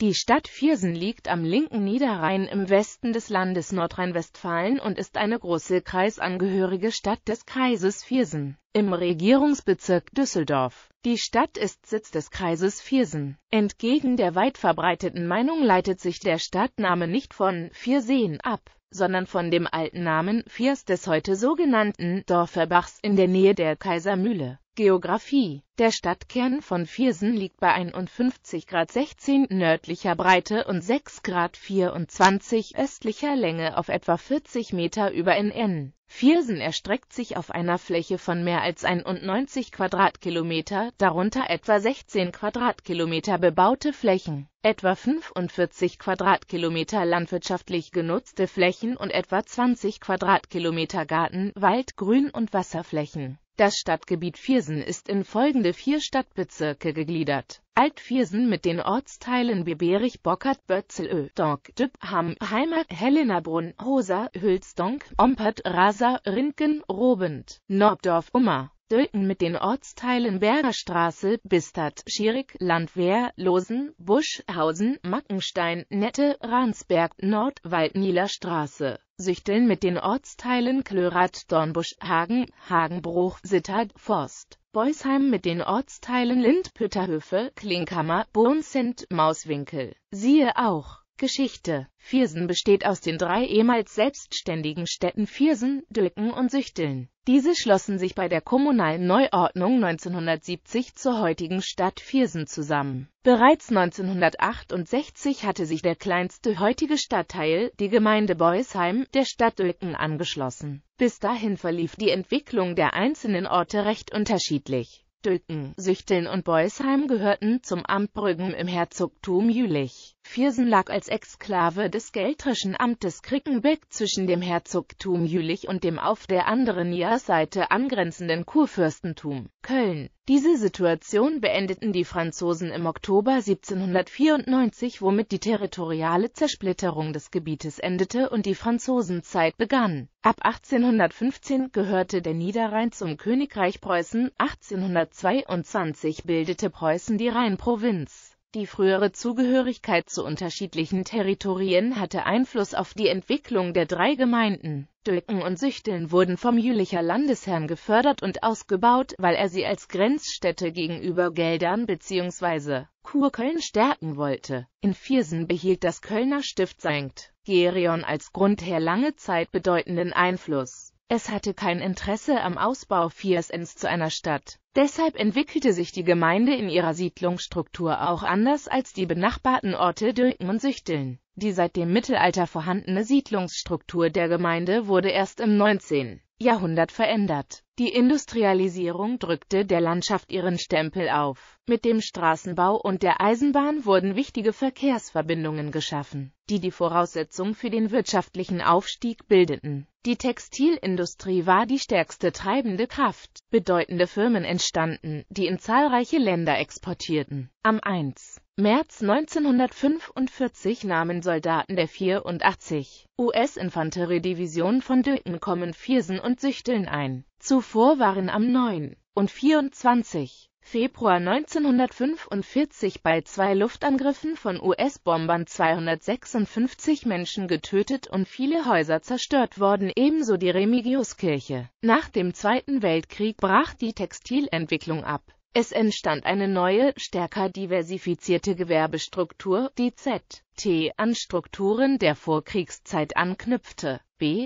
Die Stadt Viersen liegt am linken Niederrhein im Westen des Landes Nordrhein-Westfalen und ist eine große kreisangehörige Stadt des Kreises Viersen im Regierungsbezirk Düsseldorf. Die Stadt ist Sitz des Kreises Viersen. Entgegen der weit verbreiteten Meinung leitet sich der Stadtname nicht von Vierseen ab sondern von dem alten Namen Viers des heute sogenannten Dorferbachs in der Nähe der Kaisermühle. Geografie Der Stadtkern von Viersen liegt bei 51 Grad 16 nördlicher Breite und 6 Grad 24 östlicher Länge auf etwa 40 Meter über NN. Viersen erstreckt sich auf einer Fläche von mehr als 91 Quadratkilometer, darunter etwa 16 Quadratkilometer bebaute Flächen, etwa 45 Quadratkilometer landwirtschaftlich genutzte Flächen und etwa 20 Quadratkilometer Garten, Wald, Grün- und Wasserflächen. Das Stadtgebiet Viersen ist in folgende vier Stadtbezirke gegliedert. Altviersen mit den Ortsteilen Beberich, Bockert, Bötzelö, Donk, Düpphammer, Heimer, Helenabrunn, Hoser, Hülsdonk, Ompert, Raser, Rinken, Robend, Norbdorf, Ummer. Dülken mit den Ortsteilen Bergerstraße, Bistert, Schierig, Landwehr, Losen, Buschhausen, Mackenstein, Nette, Ransberg, Nordwald, Nielerstraße. Süchteln mit den Ortsteilen Klörath, Dornbusch, Hagen, Hagenbruch, Sittard, Forst. Beusheim mit den Ortsteilen Lindpütterhöfe, Klinkhammer, Burnsend, Mauswinkel. Siehe auch Geschichte Viersen besteht aus den drei ehemals selbstständigen Städten Viersen, Dülken und Süchteln. Diese schlossen sich bei der kommunalen Neuordnung 1970 zur heutigen Stadt Viersen zusammen. Bereits 1968 hatte sich der kleinste heutige Stadtteil, die Gemeinde Beusheim, der Stadt Dülken angeschlossen. Bis dahin verlief die Entwicklung der einzelnen Orte recht unterschiedlich. Döken, Süchteln und Beusheim gehörten zum Amt Brüggen im Herzogtum Jülich. Viersen lag als Exklave des geltrischen Amtes Krickenbeck zwischen dem Herzogtum Jülich und dem auf der anderen Jahrseite angrenzenden Kurfürstentum Köln. Diese Situation beendeten die Franzosen im Oktober 1794, womit die territoriale Zersplitterung des Gebietes endete und die Franzosenzeit begann. Ab 1815 gehörte der Niederrhein zum Königreich Preußen, 1822 bildete Preußen die Rheinprovinz. Die frühere Zugehörigkeit zu unterschiedlichen Territorien hatte Einfluss auf die Entwicklung der drei Gemeinden. Dülken und Süchteln wurden vom Jülicher Landesherrn gefördert und ausgebaut, weil er sie als Grenzstädte gegenüber Geldern bzw. Kurköln stärken wollte. In Viersen behielt das Kölner Stift St. Gerion als Grundherr lange Zeit bedeutenden Einfluss. Es hatte kein Interesse am Ausbau Viersens zu einer Stadt. Deshalb entwickelte sich die Gemeinde in ihrer Siedlungsstruktur auch anders als die benachbarten Orte Dürken und Süchteln. Die seit dem Mittelalter vorhandene Siedlungsstruktur der Gemeinde wurde erst im 19. Jahrhundert verändert. Die Industrialisierung drückte der Landschaft ihren Stempel auf. Mit dem Straßenbau und der Eisenbahn wurden wichtige Verkehrsverbindungen geschaffen, die die Voraussetzung für den wirtschaftlichen Aufstieg bildeten. Die Textilindustrie war die stärkste treibende Kraft. Bedeutende Firmen entstanden, die in zahlreiche Länder exportierten. Am 1. März 1945 nahmen Soldaten der 84 US-Infanteriedivision von Döken kommen Viersen und Süchteln ein. Zuvor waren am 9. und 24. Februar 1945 bei zwei Luftangriffen von US-Bombern 256 Menschen getötet und viele Häuser zerstört worden, ebenso die Remigiuskirche. Nach dem Zweiten Weltkrieg brach die Textilentwicklung ab. Es entstand eine neue, stärker diversifizierte Gewerbestruktur, die ZT an Strukturen der Vorkriegszeit anknüpfte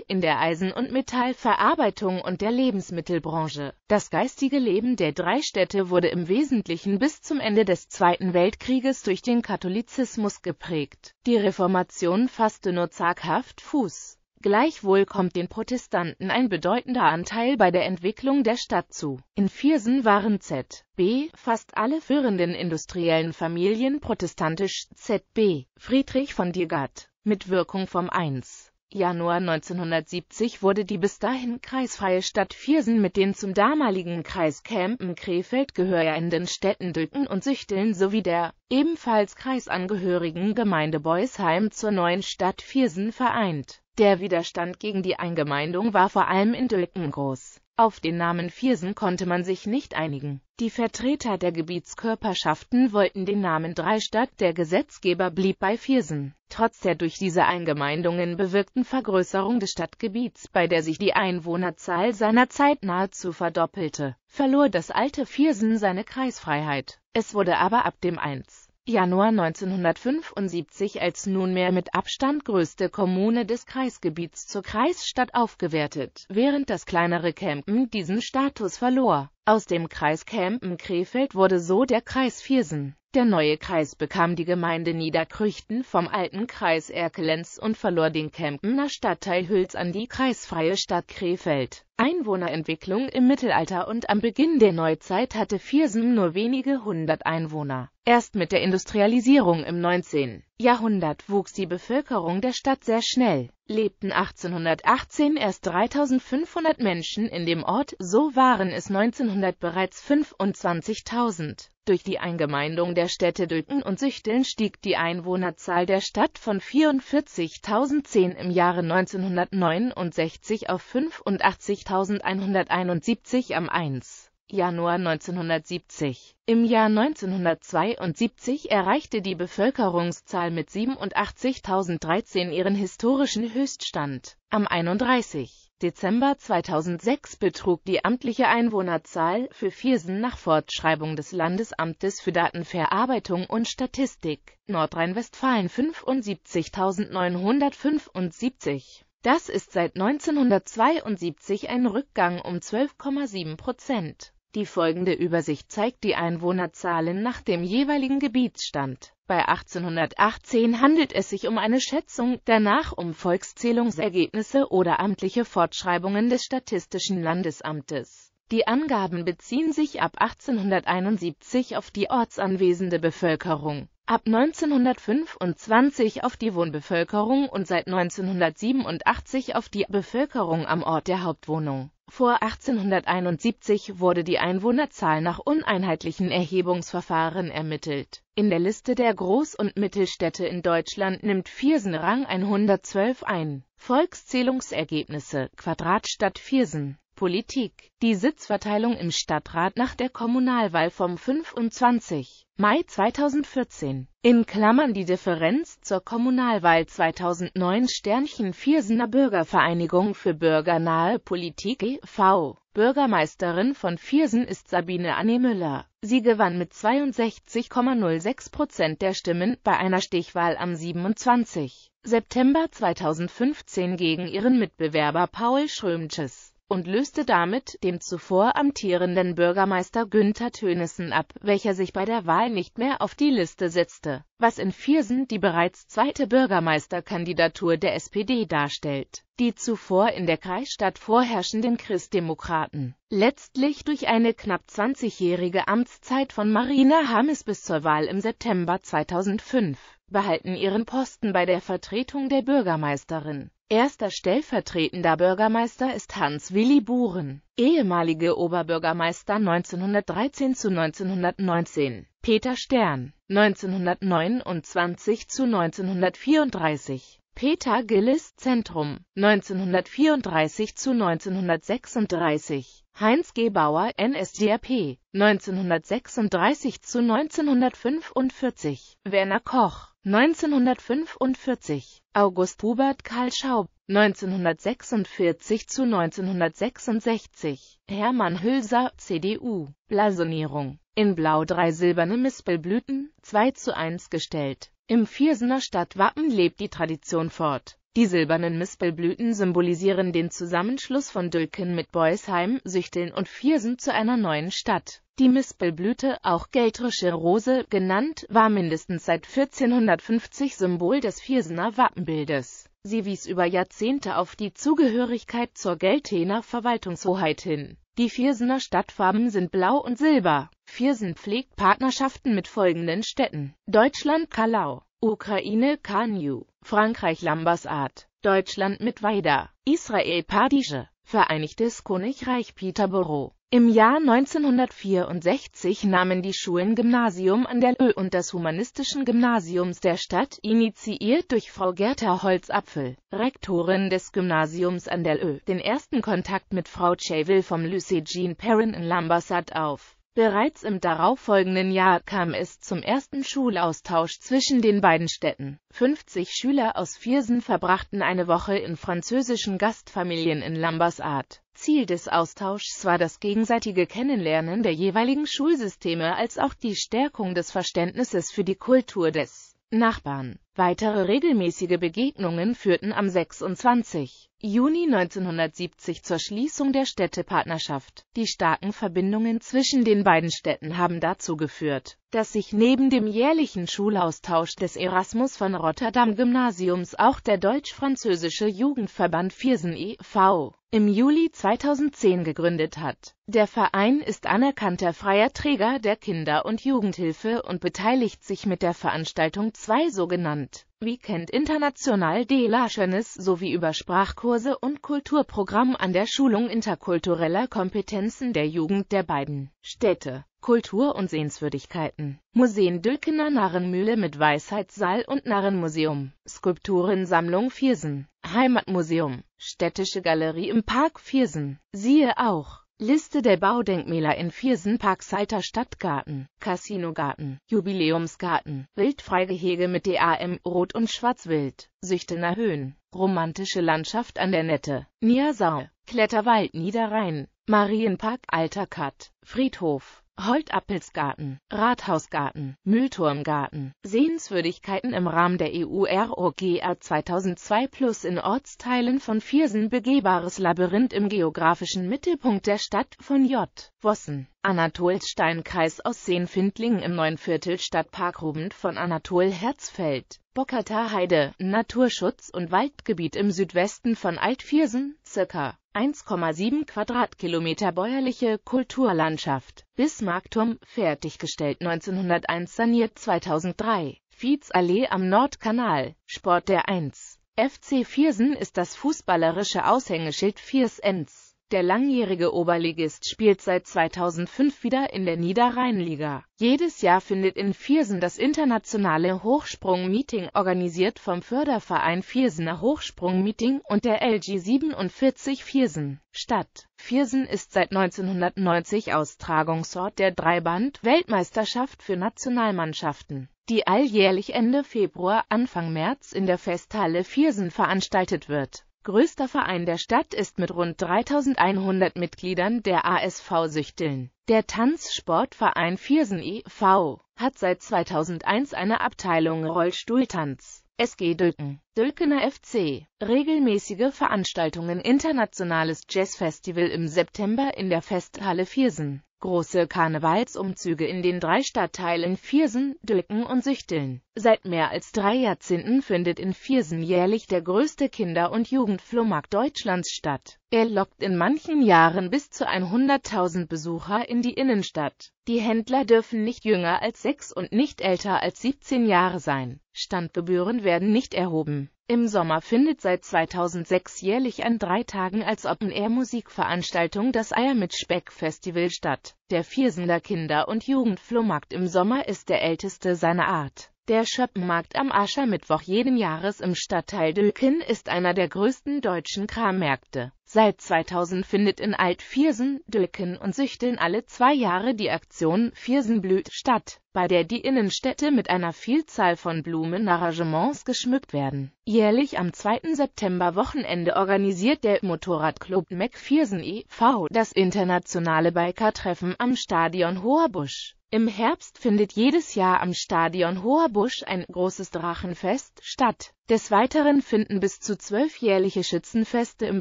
in der Eisen- und Metallverarbeitung und der Lebensmittelbranche. Das geistige Leben der drei Städte wurde im Wesentlichen bis zum Ende des Zweiten Weltkrieges durch den Katholizismus geprägt. Die Reformation fasste nur zaghaft Fuß. Gleichwohl kommt den Protestanten ein bedeutender Anteil bei der Entwicklung der Stadt zu. In Viersen waren ZB fast alle führenden industriellen Familien protestantisch. ZB Friedrich von Diergatt mit Wirkung vom 1. Januar 1970 wurde die bis dahin kreisfreie Stadt Viersen mit den zum damaligen Kreis Kempen-Krefeld gehörenden Städten Dücken und Süchteln sowie der ebenfalls kreisangehörigen Gemeinde Beusheim zur neuen Stadt Viersen vereint. Der Widerstand gegen die Eingemeindung war vor allem in Dülken groß auf den Namen Viersen konnte man sich nicht einigen. Die Vertreter der Gebietskörperschaften wollten den Namen Dreistadt, der Gesetzgeber blieb bei Viersen. Trotz der durch diese Eingemeindungen bewirkten Vergrößerung des Stadtgebiets, bei der sich die Einwohnerzahl seinerzeit nahezu verdoppelte, verlor das alte Viersen seine Kreisfreiheit. Es wurde aber ab dem 1. Januar 1975 als nunmehr mit Abstand größte Kommune des Kreisgebiets zur Kreisstadt aufgewertet, während das kleinere Kempen diesen Status verlor. Aus dem Kreis Kempen-Krefeld wurde so der Kreis Viersen. Der neue Kreis bekam die Gemeinde Niederkrüchten vom alten Kreis Erkelenz und verlor den Kempener Stadtteil Hüls an die kreisfreie Stadt Krefeld. Einwohnerentwicklung Im Mittelalter und am Beginn der Neuzeit hatte Viersen nur wenige hundert Einwohner. Erst mit der Industrialisierung im 19. Jahrhundert wuchs die Bevölkerung der Stadt sehr schnell, lebten 1818 erst 3500 Menschen in dem Ort, so waren es 1900 bereits 25.000. Durch die Eingemeindung der Städte Döken und Süchteln stieg die Einwohnerzahl der Stadt von 44.010 im Jahre 1969 auf 85.000. 1171 am 1. Januar 1970. Im Jahr 1972 erreichte die Bevölkerungszahl mit 87.013 ihren historischen Höchststand. Am 31. Dezember 2006 betrug die amtliche Einwohnerzahl für Viersen nach Fortschreibung des Landesamtes für Datenverarbeitung und Statistik Nordrhein-Westfalen 75.975 das ist seit 1972 ein Rückgang um 12,7 Prozent. Die folgende Übersicht zeigt die Einwohnerzahlen nach dem jeweiligen Gebietsstand. Bei 1818 handelt es sich um eine Schätzung, danach um Volkszählungsergebnisse oder amtliche Fortschreibungen des Statistischen Landesamtes. Die Angaben beziehen sich ab 1871 auf die ortsanwesende Bevölkerung ab 1925 auf die Wohnbevölkerung und seit 1987 auf die Bevölkerung am Ort der Hauptwohnung. Vor 1871 wurde die Einwohnerzahl nach uneinheitlichen Erhebungsverfahren ermittelt. In der Liste der Groß- und Mittelstädte in Deutschland nimmt Viersen Rang 112 ein. Volkszählungsergebnisse Quadratstadt Viersen Politik. Die Sitzverteilung im Stadtrat nach der Kommunalwahl vom 25. Mai 2014. In Klammern die Differenz zur Kommunalwahl 2009 Sternchen Viersener Bürgervereinigung für bürgernahe Politik e.V. Bürgermeisterin von Viersen ist Sabine Anne Müller. Sie gewann mit 62,06 Prozent der Stimmen bei einer Stichwahl am 27. September 2015 gegen ihren Mitbewerber Paul Schrömches und löste damit dem zuvor amtierenden Bürgermeister Günther Tönissen ab, welcher sich bei der Wahl nicht mehr auf die Liste setzte, was in Viersen die bereits zweite Bürgermeisterkandidatur der SPD darstellt, die zuvor in der Kreisstadt vorherrschenden Christdemokraten. Letztlich durch eine knapp 20-jährige Amtszeit von Marina Hammes bis zur Wahl im September 2005 behalten ihren Posten bei der Vertretung der Bürgermeisterin. Erster stellvertretender Bürgermeister ist Hans-Willi Buren, ehemalige Oberbürgermeister 1913 zu 1919, Peter Stern, 1929 zu 1934, Peter Gillis Zentrum, 1934 zu 1936, Heinz G. Bauer, NSDAP, 1936 zu 1945, Werner Koch, 1945, August Hubert Karl Schaub, 1946 zu 1966, Hermann Hülser, CDU, Blasonierung, in Blau drei silberne Mispelblüten, 2 zu 1 gestellt. Im Viersener Stadtwappen lebt die Tradition fort die silbernen Mispelblüten symbolisieren den Zusammenschluss von Dülken mit Beusheim, Süchteln und Viersen zu einer neuen Stadt. Die Mispelblüte, auch Geltrische Rose genannt, war mindestens seit 1450 Symbol des Viersener Wappenbildes. Sie wies über Jahrzehnte auf die Zugehörigkeit zur Geltener Verwaltungshoheit hin. Die Viersener Stadtfarben sind Blau und Silber. Viersen pflegt Partnerschaften mit folgenden Städten. Deutschland Kalau Ukraine Kanyu, Frankreich Lambassat, Deutschland mit Weida, Israel Padische, Vereinigtes Königreich Peterborough. Im Jahr 1964 nahmen die Schulen Gymnasium an der Ö und das Humanistischen Gymnasiums der Stadt, initiiert durch Frau Gerta Holzapfel, Rektorin des Gymnasiums an der Ö, den ersten Kontakt mit Frau Chevel vom Lycée Jean Perrin in Lambassat auf Bereits im darauffolgenden Jahr kam es zum ersten Schulaustausch zwischen den beiden Städten. 50 Schüler aus Viersen verbrachten eine Woche in französischen Gastfamilien in Lambersart. Ziel des Austauschs war das gegenseitige Kennenlernen der jeweiligen Schulsysteme als auch die Stärkung des Verständnisses für die Kultur des Nachbarn. Weitere regelmäßige Begegnungen führten am 26. Juni 1970 zur Schließung der Städtepartnerschaft. Die starken Verbindungen zwischen den beiden Städten haben dazu geführt, dass sich neben dem jährlichen Schulaustausch des Erasmus von Rotterdam Gymnasiums auch der deutsch-französische Jugendverband Viersen e.V. im Juli 2010 gegründet hat. Der Verein ist anerkannter freier Träger der Kinder- und Jugendhilfe und beteiligt sich mit der Veranstaltung zwei sogenannten Weekend, Weekend International de la Schönes sowie über Sprachkurse und Kulturprogramm an der Schulung interkultureller Kompetenzen der Jugend der beiden Städte. Kultur und Sehenswürdigkeiten. Museen Dülkener Narrenmühle mit Weisheitssaal und Narrenmuseum. Skulpturensammlung Viersen. Heimatmuseum. Städtische Galerie im Park Viersen. Siehe auch Liste der Baudenkmäler in Viersen Park Salter Stadtgarten, Casinogarten, Jubiläumsgarten, Wildfreigehege mit DAM, Rot- und Schwarzwild, Süchtener Höhen, romantische Landschaft an der Nette, Niersau, Kletterwald Niederrhein, Marienpark Alter Cut, Friedhof, Holtappelsgarten, Rathausgarten, Müllturmgarten, Sehenswürdigkeiten im Rahmen der EU-ROGR 2002 plus in Ortsteilen von Viersen begehbares Labyrinth im geografischen Mittelpunkt der Stadt von J. Wossen Anatols Steinkreis aus Seenfindlingen im neuen Viertel Stadtpark Rubend von Anatol Herzfeld, Bockerter Heide, Naturschutz- und Waldgebiet im Südwesten von Altviersen, circa 1,7 Quadratkilometer bäuerliche Kulturlandschaft, Bismarckturm, fertiggestellt 1901, saniert 2003, Vietsallee am Nordkanal, Sport der 1. FC Viersen ist das fußballerische Aushängeschild Viersens. Der langjährige Oberligist spielt seit 2005 wieder in der Niederrheinliga. Jedes Jahr findet in Viersen das internationale Hochsprung-Meeting organisiert vom Förderverein Viersener Hochsprung-Meeting und der LG 47 Viersen statt. Viersen ist seit 1990 Austragungsort der Dreiband-Weltmeisterschaft für Nationalmannschaften die alljährlich Ende Februar, Anfang März in der Festhalle Viersen veranstaltet wird Größter Verein der Stadt ist mit rund 3100 Mitgliedern der ASV Süchteln. Der Tanzsportverein Viersen e.V. hat seit 2001 eine Abteilung Rollstuhltanz. SG Dülken, Dülkener FC, regelmäßige Veranstaltungen Internationales Jazzfestival im September in der Festhalle Viersen große Karnevalsumzüge in den drei Stadtteilen Viersen, Dülken und Süchteln. Seit mehr als drei Jahrzehnten findet in Viersen jährlich der größte Kinder- und Jugendflohmarkt Deutschlands statt er lockt in manchen Jahren bis zu 100.000 Besucher in die Innenstadt. Die Händler dürfen nicht jünger als 6 und nicht älter als 17 Jahre sein. Standgebühren werden nicht erhoben. Im Sommer findet seit 2006 jährlich an drei Tagen als Open-Air-Musikveranstaltung das Eier mit Speck-Festival statt. Der Viersender Kinder- und Jugendflohmarkt im Sommer ist der älteste seiner Art. Der Schöppenmarkt am Aschermittwoch jeden Jahres im Stadtteil Dülken ist einer der größten deutschen Krammärkte. Seit 2000 findet in Alt-Viersen, Dülken und Süchteln alle zwei Jahre die Aktion Viersen blüht statt, bei der die Innenstädte mit einer Vielzahl von Blumenarrangements geschmückt werden. Jährlich am 2. September Wochenende organisiert der Motorradclub McViersen e.V. das internationale Biker-Treffen am Stadion Hoher Busch. Im Herbst findet jedes Jahr am Stadion Hoher Busch ein großes Drachenfest statt. Des Weiteren finden bis zu zwölfjährliche Schützenfeste im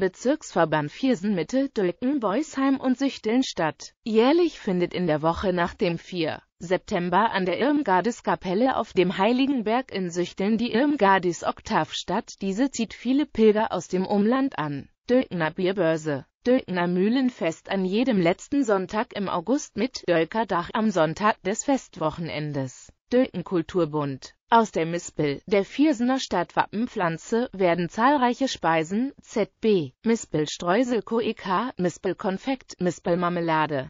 Bezirksverband Viersenmitte, Dülken, Beusheim und Süchteln statt. Jährlich findet in der Woche nach dem 4. September an der Irmgardeskapelle auf dem Heiligenberg in Süchteln die Irmgardis Oktav statt. Diese zieht viele Pilger aus dem Umland an. Dülkener Bierbörse Dölkener Mühlenfest an jedem letzten Sonntag im August mit Dölkerdach am Sonntag des Festwochenendes. Dölkenkulturbund. Aus der Mispel, der Viersener Stadtwappenpflanze, werden zahlreiche Speisen, ZB, Mispelstreusel streusel EK, Mispel-Konfekt,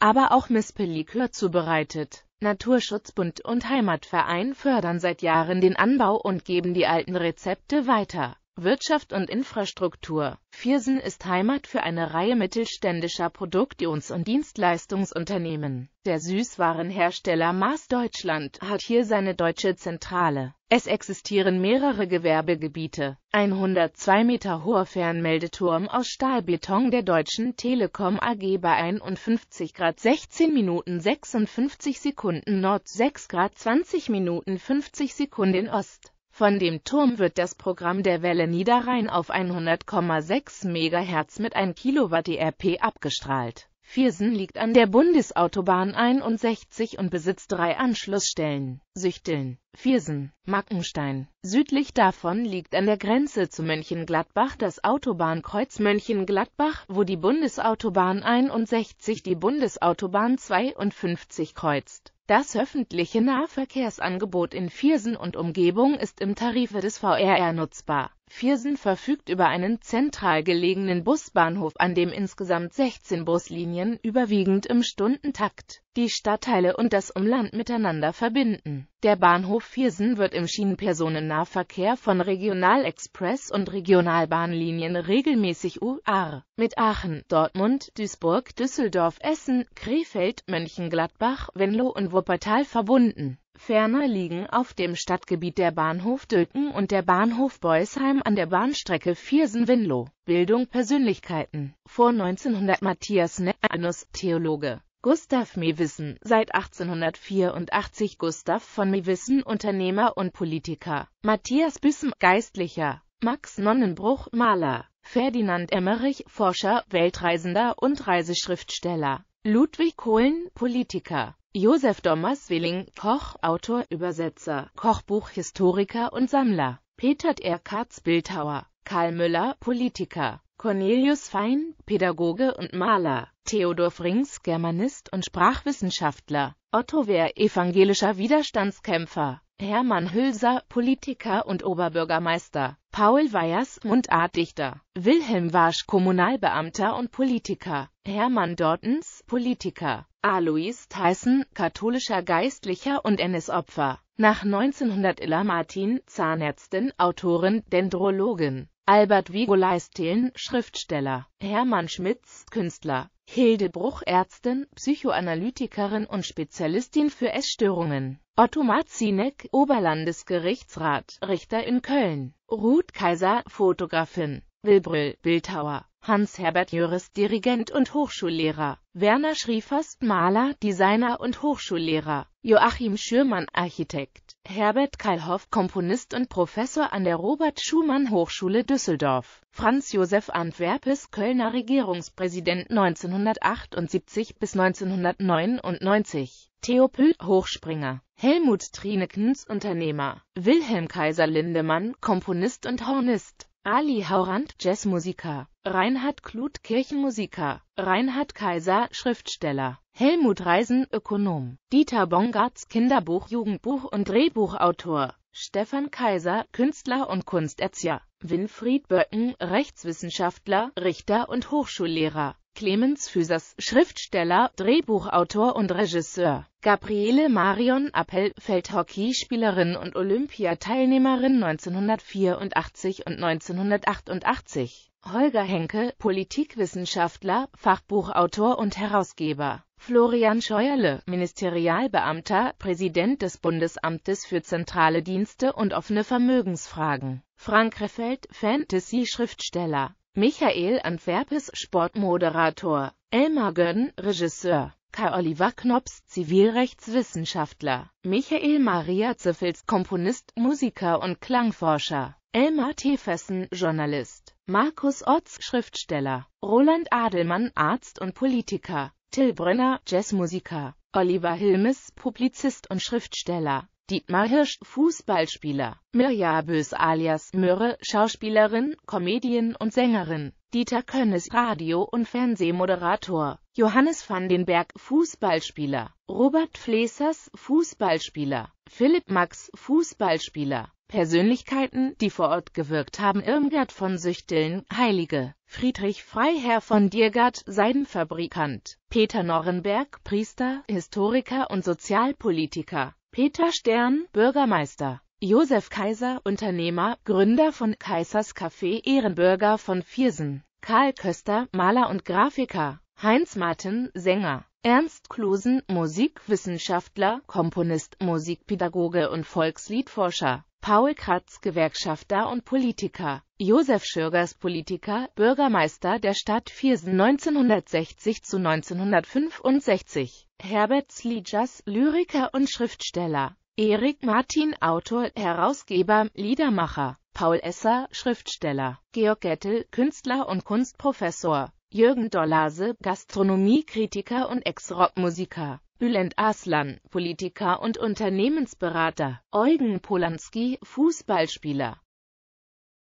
aber auch Mispellikör zubereitet. Naturschutzbund und Heimatverein fördern seit Jahren den Anbau und geben die alten Rezepte weiter Wirtschaft und Infrastruktur. Viersen ist Heimat für eine Reihe mittelständischer Produktions- und Dienstleistungsunternehmen. Der Süßwarenhersteller Maas Deutschland hat hier seine deutsche Zentrale. Es existieren mehrere Gewerbegebiete. 102 Meter hoher Fernmeldeturm aus Stahlbeton der Deutschen Telekom AG bei 51 Grad 16 Minuten 56 Sekunden Nord 6 Grad 20 Minuten 50 Sekunden Ost. Von dem Turm wird das Programm der Welle Niederrhein auf 100,6 MHz mit 1 Kilowatt ERP abgestrahlt. Viersen liegt an der Bundesautobahn 61 und besitzt drei Anschlussstellen. Süchteln, Viersen, Mackenstein. Südlich davon liegt an der Grenze zu Mönchengladbach das Autobahnkreuz Mönchengladbach, wo die Bundesautobahn 61 die Bundesautobahn 52 kreuzt. Das öffentliche Nahverkehrsangebot in Viersen und Umgebung ist im Tarife des VRR nutzbar Viersen verfügt über einen zentral gelegenen Busbahnhof, an dem insgesamt 16 Buslinien überwiegend im Stundentakt die Stadtteile und das Umland miteinander verbinden. Der Bahnhof Viersen wird im Schienenpersonennahverkehr von Regionalexpress- und Regionalbahnlinien regelmäßig UR mit Aachen, Dortmund, Duisburg, Düsseldorf, Essen, Krefeld, Mönchengladbach, Venlo und Wuppertal verbunden Ferner liegen auf dem Stadtgebiet der Bahnhof Dülken und der Bahnhof Beusheim an der Bahnstrecke Viersen-Winlow. Bildung Persönlichkeiten Vor 1900 Matthias Neanus, Theologe Gustav Mewissen, seit 1884 Gustav von Mewissen, Unternehmer und Politiker Matthias Büssen, Geistlicher Max Nonnenbruch, Maler Ferdinand Emmerich, Forscher, Weltreisender und Reiseschriftsteller Ludwig Kohlen, Politiker Josef Dommers-Willing, Koch, Autor, Übersetzer, Kochbuch, Historiker und Sammler, Peter Erkatz Bildhauer, Karl Müller, Politiker, Cornelius Fein, Pädagoge und Maler, Theodor Frings, Germanist und Sprachwissenschaftler, Otto Wehr, evangelischer Widerstandskämpfer, Hermann Hülser, Politiker und Oberbürgermeister, Paul Weyers, Mundartdichter, Wilhelm Warsch, Kommunalbeamter und Politiker, Hermann Dortens, Politiker. Alois Theissen, katholischer Geistlicher und NS-Opfer. Nach 1900 Illa Martin, Zahnärztin, Autorin, Dendrologin. Albert Vigoleistelen, Schriftsteller. Hermann Schmitz, Künstler. Hilde Bruch, Ärztin, Psychoanalytikerin und Spezialistin für Essstörungen. Otto Marzinek, Oberlandesgerichtsrat, Richter in Köln. Ruth Kaiser, Fotografin. Wilbrüll, Bildhauer. Hans-Herbert Jüris, Dirigent und Hochschullehrer, Werner Schriefers, Maler, Designer und Hochschullehrer, Joachim Schürmann, Architekt, Herbert Kalhoff, Komponist und Professor an der Robert-Schumann-Hochschule Düsseldorf, Franz Josef Antwerpes, Kölner Regierungspräsident 1978 bis 1999, Theo Pül, Hochspringer, Helmut Trinekens, Unternehmer, Wilhelm Kaiser Lindemann, Komponist und Hornist, Ali Haurand, Jazzmusiker, Reinhard Kluth, Kirchenmusiker, Reinhard Kaiser, Schriftsteller, Helmut Reisen, Ökonom, Dieter Bongartz, Kinderbuch, Jugendbuch und Drehbuchautor, Stefan Kaiser, Künstler und Kunsterzieher. Winfried Böcken, Rechtswissenschaftler, Richter und Hochschullehrer. Clemens Füsers, Schriftsteller, Drehbuchautor und Regisseur. Gabriele Marion Appel, Feldhockeyspielerin und Olympiateilnehmerin 1984 und 1988. Holger Henke, Politikwissenschaftler, Fachbuchautor und Herausgeber. Florian Scheuerle, Ministerialbeamter, Präsident des Bundesamtes für zentrale Dienste und offene Vermögensfragen. Frank Reffeld, Fantasy-Schriftsteller, Michael Antwerpes, Sportmoderator, Elmar Gönn, Regisseur, Kai Oliver Knops, Zivilrechtswissenschaftler, Michael Maria Ziffels, Komponist, Musiker und Klangforscher, Elmar Tefessen, Journalist, Markus Otz, Schriftsteller, Roland Adelmann, Arzt und Politiker, Till Brünner, Jazzmusiker, Oliver Hilmes, Publizist und Schriftsteller, Dietmar Hirsch, Fußballspieler, Mirja Bös alias Möhre, Schauspielerin, Comedian und Sängerin, Dieter Könnes, Radio- und Fernsehmoderator, Johannes van den Berg, Fußballspieler, Robert Flesers, Fußballspieler, Philipp Max, Fußballspieler, Persönlichkeiten, die vor Ort gewirkt haben, Irmgard von Süchteln, Heilige, Friedrich Freiherr von Diergard, Seidenfabrikant, Peter Norrenberg, Priester, Historiker und Sozialpolitiker, Peter Stern, Bürgermeister. Josef Kaiser, Unternehmer, Gründer von Kaisers Café, Ehrenbürger von Viersen. Karl Köster, Maler und Grafiker. Heinz Martin, Sänger. Ernst Klusen, Musikwissenschaftler, Komponist, Musikpädagoge und Volksliedforscher. Paul Kratz, Gewerkschafter und Politiker. Josef Schürgers, Politiker, Bürgermeister der Stadt Viersen 1960 zu 1965. Herbert Sligers, Lyriker und Schriftsteller. Erik Martin, Autor, Herausgeber, Liedermacher. Paul Esser, Schriftsteller. Georg Gettel, Künstler und Kunstprofessor. Jürgen Dollase, Gastronomiekritiker und Ex-Rockmusiker. Bülent Aslan, Politiker und Unternehmensberater. Eugen Polanski, Fußballspieler.